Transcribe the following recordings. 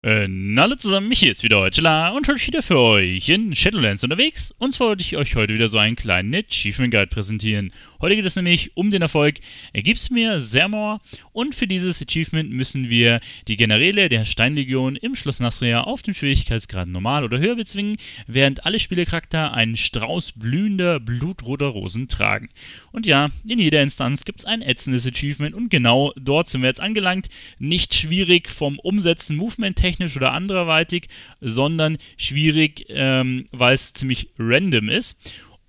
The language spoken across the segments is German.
Ähm, hallo zusammen, mich hier ist wieder Heuchela und heute wieder für euch in Shadowlands unterwegs. Und zwar wollte ich euch heute wieder so einen kleinen Achievement Guide präsentieren. Heute geht es nämlich um den Erfolg Ergib's äh, mir Sermor und für dieses Achievement müssen wir die Generäle der Steinlegion im Schloss Nasria auf dem Schwierigkeitsgrad normal oder höher bezwingen, während alle Spielercharakter einen Strauß blühender blutroter Rosen tragen. Und ja, in jeder Instanz gibt es ein ätzendes Achievement und genau dort sind wir jetzt angelangt. Nicht schwierig vom Umsetzen Movement-Technik technisch oder anderweitig, sondern schwierig, ähm, weil es ziemlich random ist.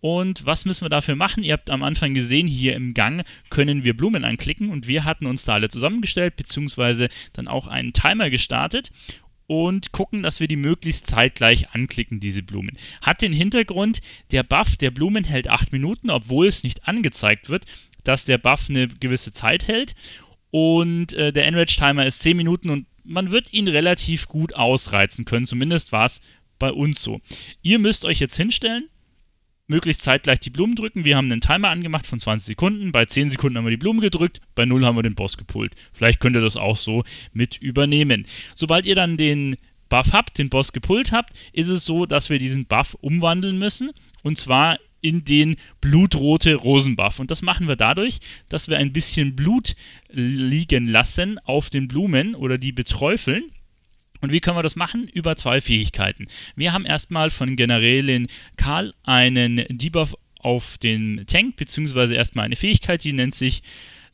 Und was müssen wir dafür machen? Ihr habt am Anfang gesehen, hier im Gang können wir Blumen anklicken und wir hatten uns da alle zusammengestellt, beziehungsweise dann auch einen Timer gestartet und gucken, dass wir die möglichst zeitgleich anklicken, diese Blumen. Hat den Hintergrund, der Buff der Blumen hält 8 Minuten, obwohl es nicht angezeigt wird, dass der Buff eine gewisse Zeit hält. Und äh, der Enrage Timer ist 10 Minuten und man wird ihn relativ gut ausreizen können. Zumindest war es bei uns so. Ihr müsst euch jetzt hinstellen, möglichst zeitgleich die Blumen drücken. Wir haben einen Timer angemacht von 20 Sekunden. Bei 10 Sekunden haben wir die Blumen gedrückt, bei 0 haben wir den Boss gepult. Vielleicht könnt ihr das auch so mit übernehmen. Sobald ihr dann den Buff habt, den Boss gepult habt, ist es so, dass wir diesen Buff umwandeln müssen. Und zwar in den blutrote Rosenbuff. Und das machen wir dadurch, dass wir ein bisschen Blut liegen lassen auf den Blumen oder die beträufeln. Und wie können wir das machen? Über zwei Fähigkeiten. Wir haben erstmal von Generälin Karl einen Debuff auf den Tank, beziehungsweise erstmal eine Fähigkeit, die nennt sich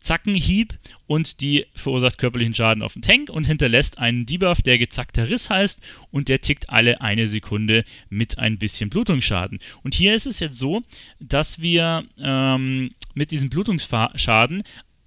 Zackenhieb und die verursacht körperlichen Schaden auf den Tank und hinterlässt einen Debuff, der gezackter Riss heißt und der tickt alle eine Sekunde mit ein bisschen Blutungsschaden. Und hier ist es jetzt so, dass wir ähm, mit diesem Blutungsschaden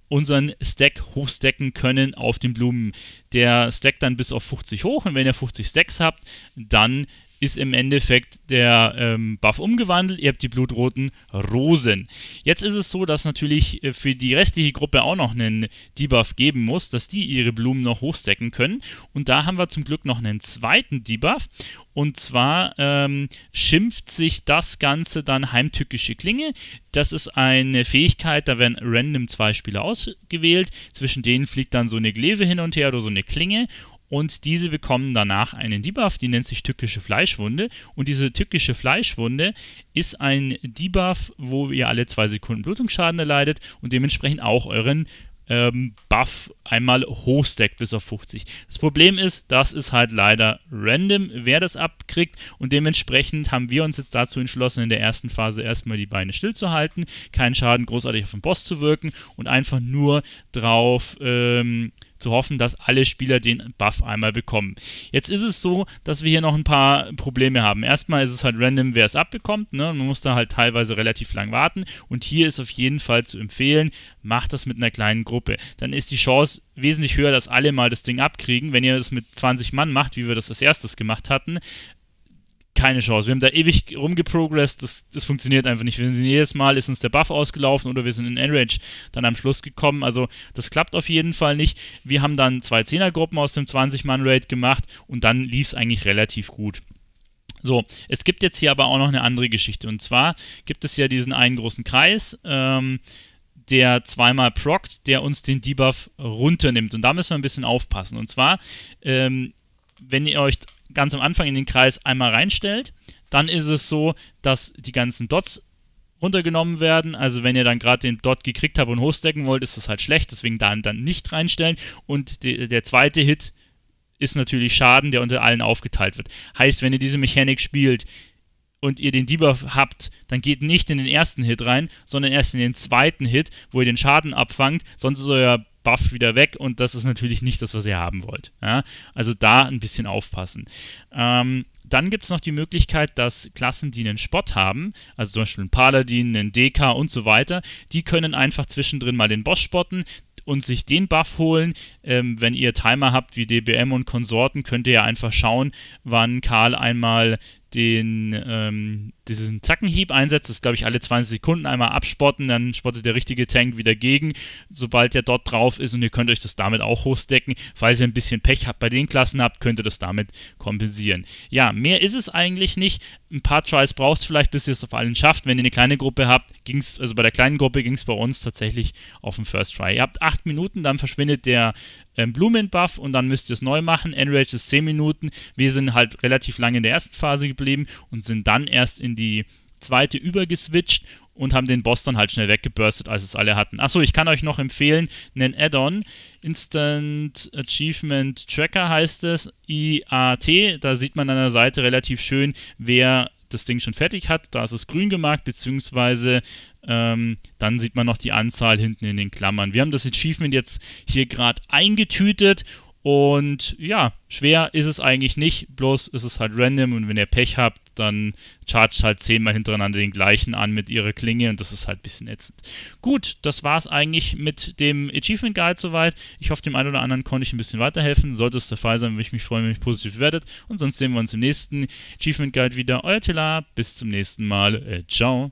unseren Stack hochstacken können auf den Blumen. Der stackt dann bis auf 50 hoch und wenn ihr 50 Stacks habt, dann ist im Endeffekt der ähm, Buff umgewandelt. Ihr habt die blutroten Rosen. Jetzt ist es so, dass natürlich äh, für die restliche Gruppe auch noch einen Debuff geben muss, dass die ihre Blumen noch hochstecken können. Und da haben wir zum Glück noch einen zweiten Debuff. Und zwar ähm, schimpft sich das Ganze dann heimtückische Klinge. Das ist eine Fähigkeit, da werden random zwei Spieler ausgewählt. Zwischen denen fliegt dann so eine Gleve hin und her oder so eine Klinge und diese bekommen danach einen Debuff, die nennt sich tückische Fleischwunde und diese tückische Fleischwunde ist ein Debuff, wo ihr alle zwei Sekunden Blutungsschaden erleidet und dementsprechend auch euren ähm, Buff einmal hochstackt bis auf 50. Das Problem ist, das ist halt leider random, wer das abkriegt und dementsprechend haben wir uns jetzt dazu entschlossen, in der ersten Phase erstmal die Beine stillzuhalten, keinen Schaden großartig auf den Boss zu wirken und einfach nur drauf ähm, zu hoffen, dass alle Spieler den Buff einmal bekommen. Jetzt ist es so, dass wir hier noch ein paar Probleme haben. Erstmal ist es halt random, wer es abbekommt. Ne? Man muss da halt teilweise relativ lang warten. Und hier ist auf jeden Fall zu empfehlen, macht das mit einer kleinen Gruppe. Dann ist die Chance wesentlich höher, dass alle mal das Ding abkriegen. Wenn ihr das mit 20 Mann macht, wie wir das als erstes gemacht hatten, keine Chance. Wir haben da ewig rumgeprogressed, das, das funktioniert einfach nicht. Wir sind jedes Mal ist uns der Buff ausgelaufen oder wir sind in Enrage dann am Schluss gekommen. Also das klappt auf jeden Fall nicht. Wir haben dann zwei Zehnergruppen aus dem 20-Mann-Raid gemacht und dann lief es eigentlich relativ gut. So, es gibt jetzt hier aber auch noch eine andere Geschichte. Und zwar gibt es ja diesen einen großen Kreis. Ähm, der zweimal proct, der uns den Debuff runternimmt. Und da müssen wir ein bisschen aufpassen. Und zwar, ähm, wenn ihr euch ganz am Anfang in den Kreis einmal reinstellt, dann ist es so, dass die ganzen Dots runtergenommen werden. Also wenn ihr dann gerade den Dot gekriegt habt und hochstecken wollt, ist das halt schlecht, deswegen dann, dann nicht reinstellen. Und die, der zweite Hit ist natürlich Schaden, der unter allen aufgeteilt wird. Heißt, wenn ihr diese Mechanik spielt und ihr den Debuff habt, dann geht nicht in den ersten Hit rein, sondern erst in den zweiten Hit, wo ihr den Schaden abfangt, sonst ist euer Buff wieder weg und das ist natürlich nicht das, was ihr haben wollt. Ja? Also da ein bisschen aufpassen. Ähm, dann gibt es noch die Möglichkeit, dass Klassen, die einen Spot haben, also zum Beispiel einen Paladin, einen DK und so weiter, die können einfach zwischendrin mal den Boss spotten und sich den Buff holen. Ähm, wenn ihr Timer habt wie DBM und Konsorten, könnt ihr ja einfach schauen, wann Karl einmal den, ähm, diesen Zackenhieb einsetzt, das glaube ich alle 20 Sekunden einmal abspotten, dann spottet der richtige Tank wieder gegen, sobald er dort drauf ist und ihr könnt euch das damit auch hochstecken. Falls ihr ein bisschen Pech habt bei den Klassen habt, könnt ihr das damit kompensieren. Ja, mehr ist es eigentlich nicht. Ein paar Tries braucht es vielleicht, bis ihr es auf allen schafft. Wenn ihr eine kleine Gruppe habt, ging es, also bei der kleinen Gruppe ging es bei uns tatsächlich auf den First Try. Ihr habt 8 Minuten, dann verschwindet der ähm, Blumenbuff und dann müsst ihr es neu machen. Enrage ist 10 Minuten. Wir sind halt relativ lange in der ersten Phase geblieben und sind dann erst in die zweite übergeswitcht und haben den Boss dann halt schnell weggeburstet, als es alle hatten. Achso, ich kann euch noch empfehlen, einen Add-on, Instant Achievement Tracker heißt es, IAT, da sieht man an der Seite relativ schön, wer das Ding schon fertig hat, da ist es grün gemacht, beziehungsweise ähm, dann sieht man noch die Anzahl hinten in den Klammern. Wir haben das Achievement jetzt hier gerade eingetütet und ja, schwer ist es eigentlich nicht, bloß ist es halt random und wenn ihr Pech habt, dann chargt halt zehnmal hintereinander den gleichen an mit ihrer Klinge und das ist halt ein bisschen ätzend. Gut, das war es eigentlich mit dem Achievement Guide soweit. Ich hoffe, dem einen oder anderen konnte ich ein bisschen weiterhelfen. Sollte es der Fall sein, würde ich mich freuen, wenn ihr mich positiv werdet. Und sonst sehen wir uns im nächsten Achievement Guide wieder. Euer Tela, bis zum nächsten Mal. Äh, ciao.